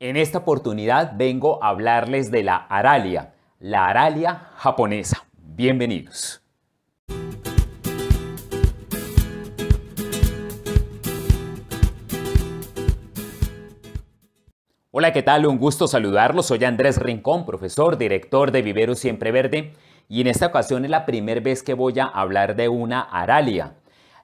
En esta oportunidad vengo a hablarles de la aralia, la aralia japonesa. Bienvenidos. Hola, ¿qué tal? Un gusto saludarlos. Soy Andrés Rincón, profesor, director de Vivero Siempre Verde, y en esta ocasión es la primera vez que voy a hablar de una aralia.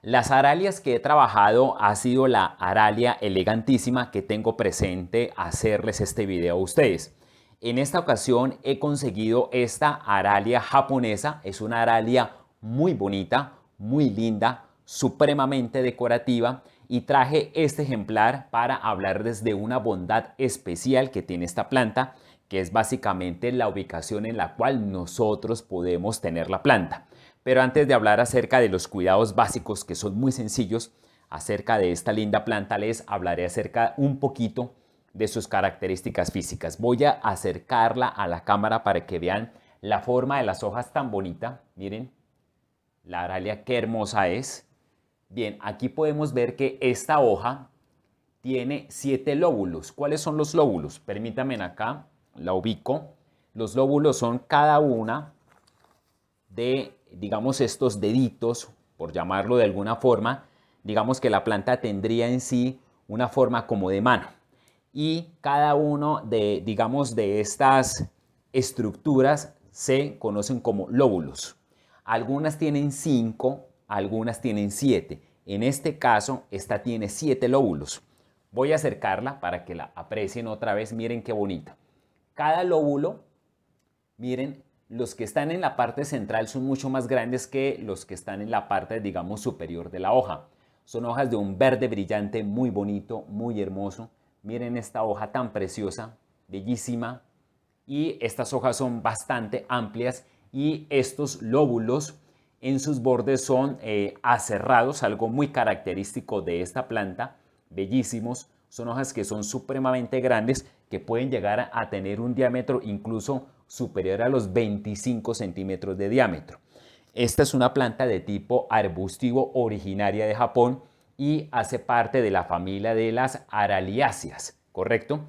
Las aralias que he trabajado ha sido la aralia elegantísima que tengo presente hacerles este video a ustedes. En esta ocasión he conseguido esta aralia japonesa, es una aralia muy bonita, muy linda, supremamente decorativa y traje este ejemplar para hablarles de una bondad especial que tiene esta planta, que es básicamente la ubicación en la cual nosotros podemos tener la planta. Pero antes de hablar acerca de los cuidados básicos que son muy sencillos, acerca de esta linda planta les hablaré acerca un poquito de sus características físicas. Voy a acercarla a la cámara para que vean la forma de las hojas tan bonita. Miren, la aralia qué hermosa es. Bien, aquí podemos ver que esta hoja tiene siete lóbulos. ¿Cuáles son los lóbulos? Permítanme acá, la ubico. Los lóbulos son cada una de digamos, estos deditos, por llamarlo de alguna forma, digamos que la planta tendría en sí una forma como de mano. Y cada uno de, digamos, de estas estructuras se conocen como lóbulos. Algunas tienen cinco, algunas tienen siete. En este caso, esta tiene siete lóbulos. Voy a acercarla para que la aprecien otra vez. Miren qué bonita. Cada lóbulo, miren, los que están en la parte central son mucho más grandes que los que están en la parte, digamos, superior de la hoja. Son hojas de un verde brillante muy bonito, muy hermoso. Miren esta hoja tan preciosa, bellísima. Y estas hojas son bastante amplias y estos lóbulos en sus bordes son eh, aserrados, algo muy característico de esta planta, bellísimos. Son hojas que son supremamente grandes, que pueden llegar a tener un diámetro incluso superior a los 25 centímetros de diámetro. Esta es una planta de tipo arbustivo originaria de Japón y hace parte de la familia de las araliáceas, ¿correcto?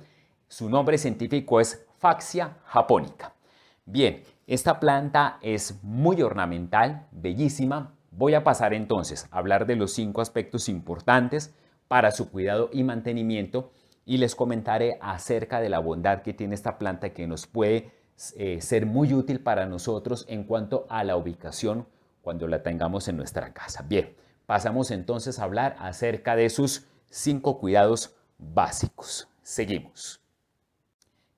Su nombre científico es Faxia japonica. Bien, esta planta es muy ornamental, bellísima. Voy a pasar entonces a hablar de los cinco aspectos importantes para su cuidado y mantenimiento y les comentaré acerca de la bondad que tiene esta planta que nos puede eh, ser muy útil para nosotros en cuanto a la ubicación cuando la tengamos en nuestra casa. Bien, pasamos entonces a hablar acerca de sus cinco cuidados básicos. Seguimos.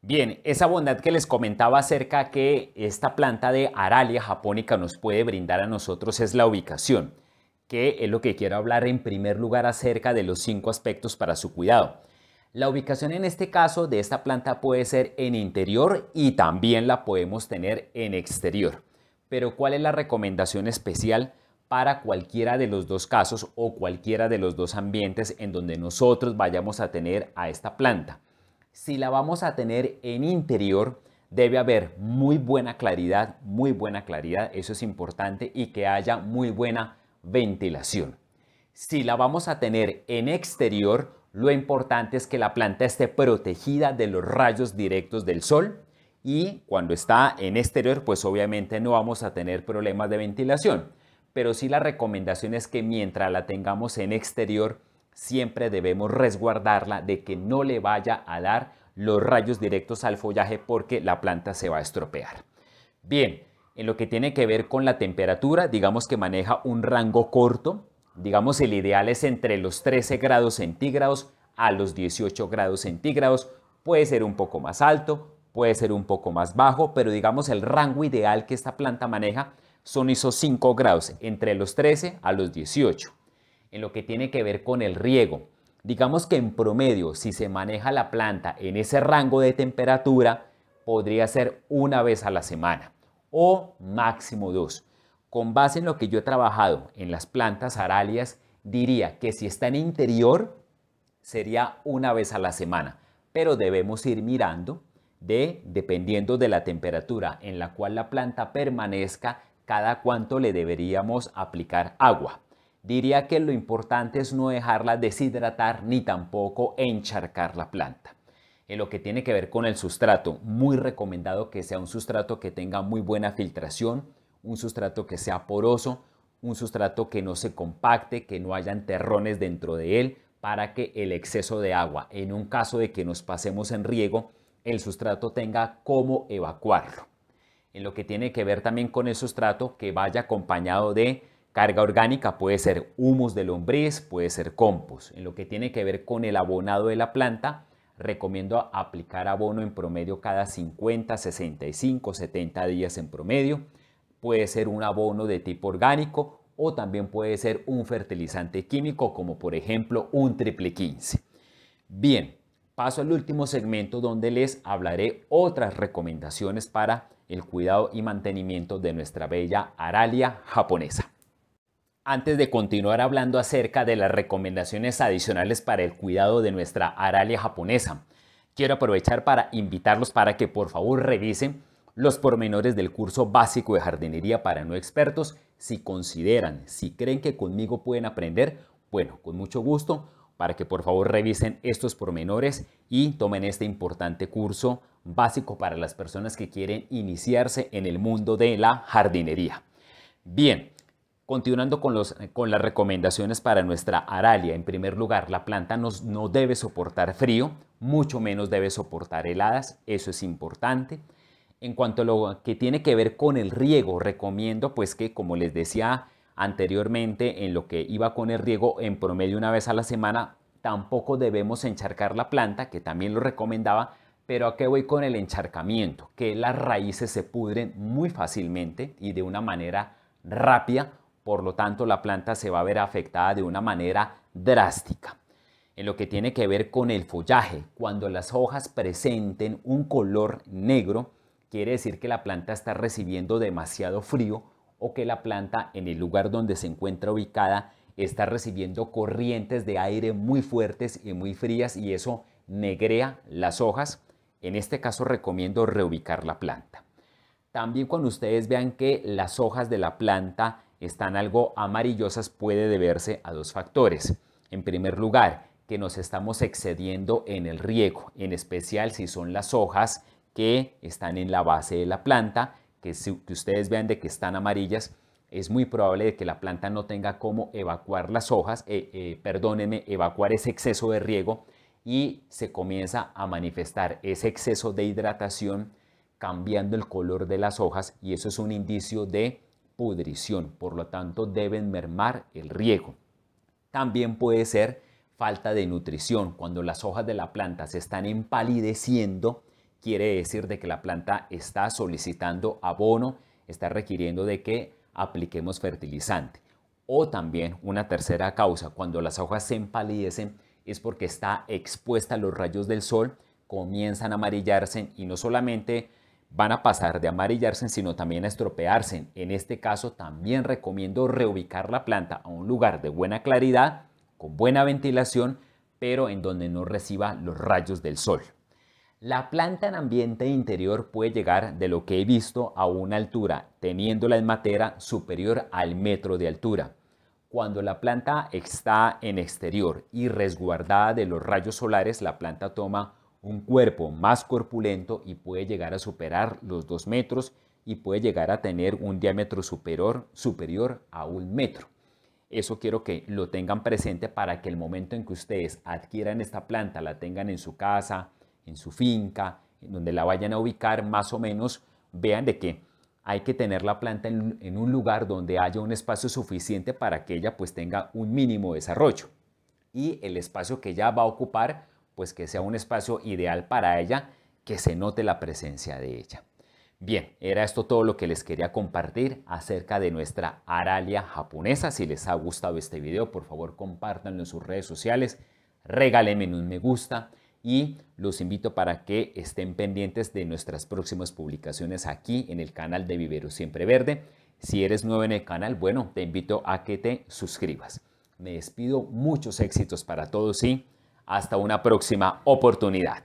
Bien, esa bondad que les comentaba acerca que esta planta de Aralia japónica nos puede brindar a nosotros es la ubicación, que es lo que quiero hablar en primer lugar acerca de los cinco aspectos para su cuidado. La ubicación en este caso de esta planta puede ser en interior y también la podemos tener en exterior. Pero ¿cuál es la recomendación especial para cualquiera de los dos casos o cualquiera de los dos ambientes en donde nosotros vayamos a tener a esta planta? Si la vamos a tener en interior, debe haber muy buena claridad, muy buena claridad, eso es importante, y que haya muy buena ventilación. Si la vamos a tener en exterior, lo importante es que la planta esté protegida de los rayos directos del sol y cuando está en exterior, pues obviamente no vamos a tener problemas de ventilación. Pero sí la recomendación es que mientras la tengamos en exterior, siempre debemos resguardarla de que no le vaya a dar los rayos directos al follaje porque la planta se va a estropear. Bien, en lo que tiene que ver con la temperatura, digamos que maneja un rango corto digamos, el ideal es entre los 13 grados centígrados a los 18 grados centígrados. Puede ser un poco más alto, puede ser un poco más bajo, pero digamos el rango ideal que esta planta maneja son esos 5 grados, entre los 13 a los 18. En lo que tiene que ver con el riego, digamos que en promedio, si se maneja la planta en ese rango de temperatura, podría ser una vez a la semana o máximo dos con base en lo que yo he trabajado en las plantas aralias, diría que si está en interior, sería una vez a la semana. Pero debemos ir mirando de, dependiendo de la temperatura en la cual la planta permanezca, cada cuánto le deberíamos aplicar agua. Diría que lo importante es no dejarla deshidratar ni tampoco encharcar la planta. En lo que tiene que ver con el sustrato, muy recomendado que sea un sustrato que tenga muy buena filtración, un sustrato que sea poroso, un sustrato que no se compacte, que no hayan terrones dentro de él, para que el exceso de agua, en un caso de que nos pasemos en riego, el sustrato tenga cómo evacuarlo. En lo que tiene que ver también con el sustrato, que vaya acompañado de carga orgánica, puede ser humus de lombriz, puede ser compost. En lo que tiene que ver con el abonado de la planta, recomiendo aplicar abono en promedio cada 50, 65, 70 días en promedio puede ser un abono de tipo orgánico o también puede ser un fertilizante químico como por ejemplo un triple 15. Bien, paso al último segmento donde les hablaré otras recomendaciones para el cuidado y mantenimiento de nuestra bella aralia japonesa. Antes de continuar hablando acerca de las recomendaciones adicionales para el cuidado de nuestra aralia japonesa, quiero aprovechar para invitarlos para que por favor revisen los pormenores del curso básico de jardinería para no expertos. Si consideran, si creen que conmigo pueden aprender, bueno, con mucho gusto para que por favor revisen estos pormenores y tomen este importante curso básico para las personas que quieren iniciarse en el mundo de la jardinería. Bien, continuando con, las recomendaciones para nuestra aralia. En primer lugar, la planta no debe soportar frío, mucho menos debe soportar heladas, eso es importante. En cuanto a lo que tiene que ver con el riego, recomiendo pues que como les decía anteriormente en lo que iba con el riego en promedio una vez a la semana, tampoco debemos encharcar la planta, que también lo recomendaba, pero a qué voy con el encharcamiento, que las raíces se pudren muy fácilmente y de una manera rápida, por lo tanto la planta se va a ver afectada de una manera drástica. En lo que tiene que ver con el follaje, cuando las hojas presenten un color negro, quiere decir que la planta está recibiendo demasiado frío o que la planta en el lugar donde se encuentra ubicada está recibiendo corrientes de aire muy fuertes y muy frías y eso negrea las hojas. En este caso recomiendo reubicar la planta. También cuando ustedes vean que las hojas de la planta están algo amarillosas puede deberse a dos factores. En primer lugar, que nos estamos excediendo en el riego, en especial si son las hojas que están en la base de la planta, que, si, ustedes vean de que están amarillas, es muy probable de que la planta no tenga cómo evacuar las hojas, eh, eh, perdónenme, evacuar ese exceso de riego y se comienza a manifestar ese exceso de hidratación cambiando el color de las hojas y eso es un indicio de pudrición, por lo tanto deben mermar el riego. También puede ser falta de nutrición, cuando las hojas de la planta se están empalideciendo, quiere decir de que la planta está solicitando abono, está requiriendo de que apliquemos fertilizante. O también una tercera causa, cuando las hojas se empalidecen es porque está expuesta a los rayos del sol, comienzan a amarillarse y no solamente van a pasar de amarillarse, sino también a estropearse. En este caso también recomiendo reubicar la planta a un lugar de buena claridad, con buena ventilación, pero en donde no reciba los rayos del sol. La planta en ambiente interior puede llegar de lo que he visto a una altura, teniéndola en materia superior al metro de altura. Cuando la planta está en exterior y resguardada de los rayos solares, la planta toma un cuerpo más corpulento y puede llegar a superar los dos metros y puede llegar a tener un diámetro superior, superior a un metro. Eso quiero que lo tengan presente para que el momento en que ustedes adquieran esta planta, la tengan en su casa, en su finca, en donde la vayan a ubicar más o menos, vean de que hay que tener la planta en, un lugar donde haya un espacio suficiente para que ella pues tenga un mínimo desarrollo. Y el espacio que ella va a ocupar pues que sea un espacio ideal para ella, que se note la presencia de ella. Bien, era esto todo lo que les quería compartir acerca de nuestra aralia japonesa. Si les ha gustado este video, por favor compártanlo en sus redes sociales, regálenme un me gusta y los invito para que estén pendientes de nuestras próximas publicaciones aquí en el canal de Vivero Siempre Verde. Si eres nuevo en el canal, bueno, te invito a que te suscribas. Me despido, muchos éxitos para todos y hasta una próxima oportunidad.